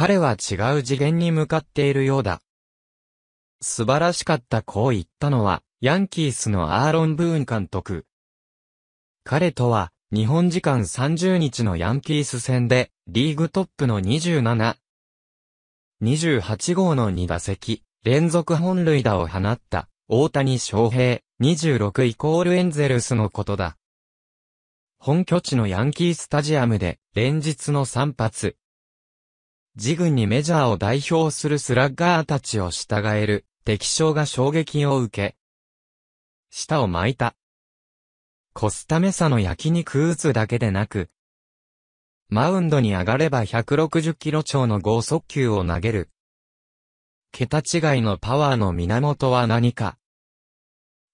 彼は違う次元に向かっているようだ。素晴らしかったこう言ったのは、ヤンキースのアーロン・ブーン監督。彼とは、日本時間30日のヤンキース戦で、リーグトップの27、28号の2打席、連続本塁打を放った、大谷翔平、26イコールエンゼルスのことだ。本拠地のヤンキースタジアムで、連日の3発、自軍にメジャーを代表するスラッガーたちを従える、敵将が衝撃を受け、舌を巻いた。コスタメサの焼肉打つだけでなく、マウンドに上がれば160キロ超の剛速球を投げる。桁違いのパワーの源は何か。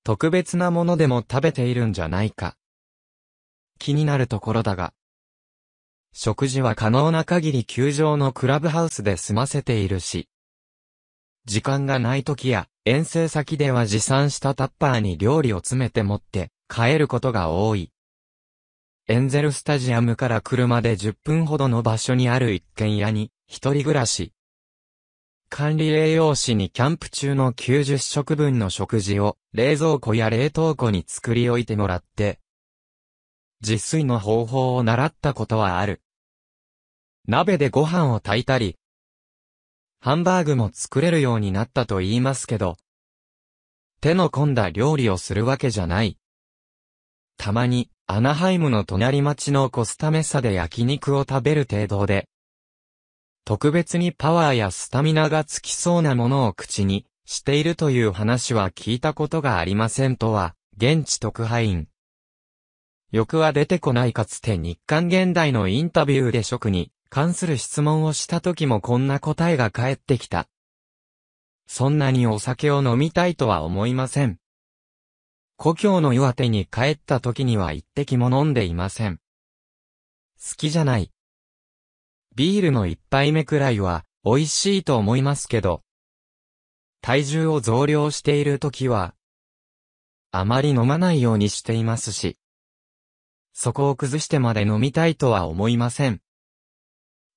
特別なものでも食べているんじゃないか。気になるところだが。食事は可能な限り球場のクラブハウスで済ませているし、時間がない時や、遠征先では持参したタッパーに料理を詰めて持って帰ることが多い。エンゼルスタジアムから車で10分ほどの場所にある一軒家に一人暮らし。管理栄養士にキャンプ中の90食分の食事を冷蔵庫や冷凍庫に作り置いてもらって、自炊の方法を習ったことはある。鍋でご飯を炊いたり、ハンバーグも作れるようになったと言いますけど、手の込んだ料理をするわけじゃない。たまに、アナハイムの隣町のコスタメサで焼肉を食べる程度で、特別にパワーやスタミナがつきそうなものを口にしているという話は聞いたことがありませんとは、現地特派員。欲は出てこないかつて日刊現代のインタビューで食に関する質問をした時もこんな答えが返ってきた。そんなにお酒を飲みたいとは思いません。故郷の岩手に帰った時には一滴も飲んでいません。好きじゃない。ビールの一杯目くらいは美味しいと思いますけど。体重を増量している時は、あまり飲まないようにしていますし。そこを崩してまで飲みたいとは思いません。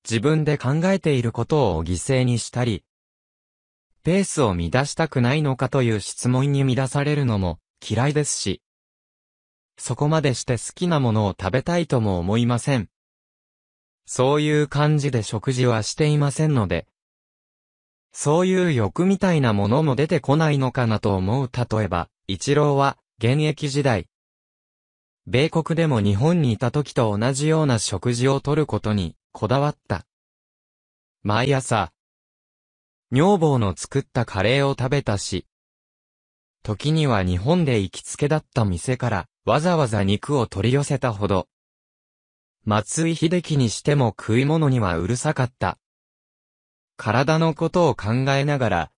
自分で考えていることを犠牲にしたり、ペースを乱したくないのかという質問に乱されるのも嫌いですし、そこまでして好きなものを食べたいとも思いません。そういう感じで食事はしていませんので、そういう欲みたいなものも出てこないのかなと思う例えば、一郎は、現役時代、米国でも日本にいた時と同じような食事をとることに、こだわった。毎朝、女房の作ったカレーを食べたし、時には日本で行きつけだった店からわざわざ肉を取り寄せたほど。松井秀樹にしても食い物にはうるさかった。体のことを考えながら、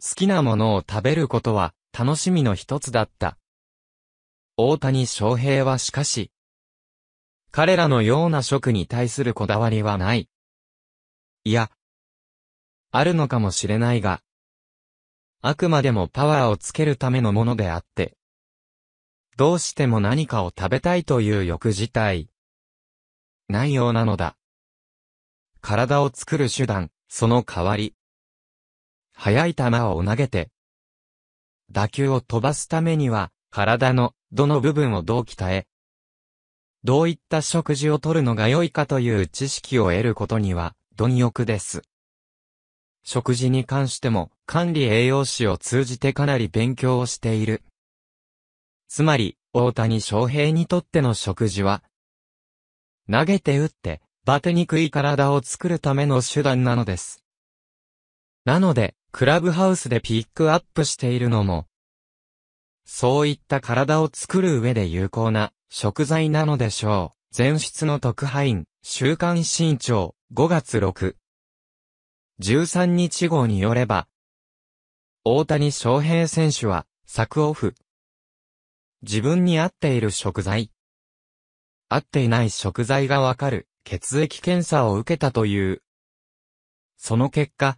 好きなものを食べることは楽しみの一つだった。大谷翔平はしかし、彼らのような職に対するこだわりはない。いや、あるのかもしれないが、あくまでもパワーをつけるためのものであって、どうしても何かを食べたいという欲自体、ないようなのだ。体を作る手段、その代わり、速い球を投げて、打球を飛ばすためには、体のどの部分をどう鍛え、どういった食事をとるのが良いかという知識を得ることには、貪欲です。食事に関しても、管理栄養士を通じてかなり勉強をしている。つまり、大谷翔平にとっての食事は、投げて打って、バテにくい体を作るための手段なのです。なので、クラブハウスでピックアップしているのも、そういった体を作る上で有効な食材なのでしょう。前室の特派員、週刊新潮、5月6。13日号によれば、大谷翔平選手は、作オフ。自分に合っている食材。合っていない食材がわかる、血液検査を受けたという。その結果、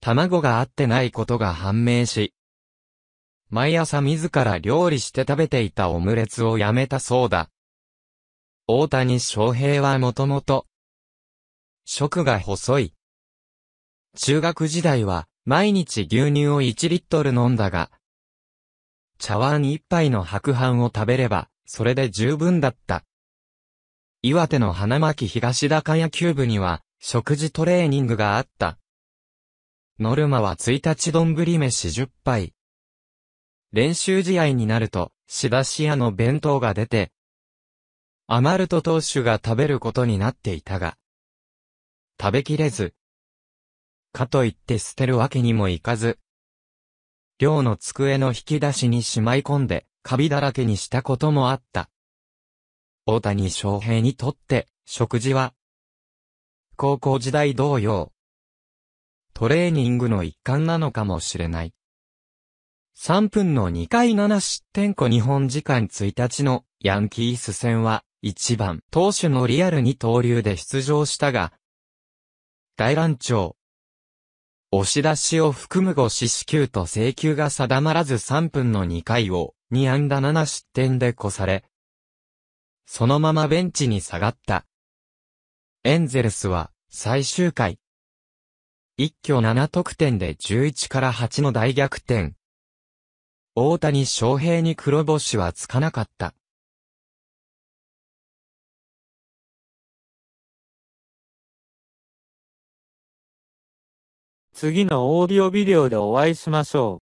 卵が合ってないことが判明し、毎朝自ら料理して食べていたオムレツをやめたそうだ。大谷翔平はもともと、食が細い。中学時代は、毎日牛乳を1リットル飲んだが、茶碗1杯の白飯を食べれば、それで十分だった。岩手の花巻東高野球部には、食事トレーニングがあった。ノルマは1日丼飯10杯、練習試合になると、しばし屋の弁当が出て、アマル投手が食べることになっていたが、食べきれず、かといって捨てるわけにもいかず、寮の机の引き出しにしまい込んで、カビだらけにしたこともあった。大谷翔平にとって、食事は、高校時代同様、トレーニングの一環なのかもしれない。3分の2回7失点後日本時間1日のヤンキース戦は1番投手のリアルに投流で出場したが、大乱調。押し出しを含む5四死球と請求が定まらず3分の2回を2安打7失点で越され、そのままベンチに下がった。エンゼルスは最終回。一挙7得点で11から8の大逆転。大谷翔平に黒星はつかなかった。次のオーディオビデオでお会いしましょう。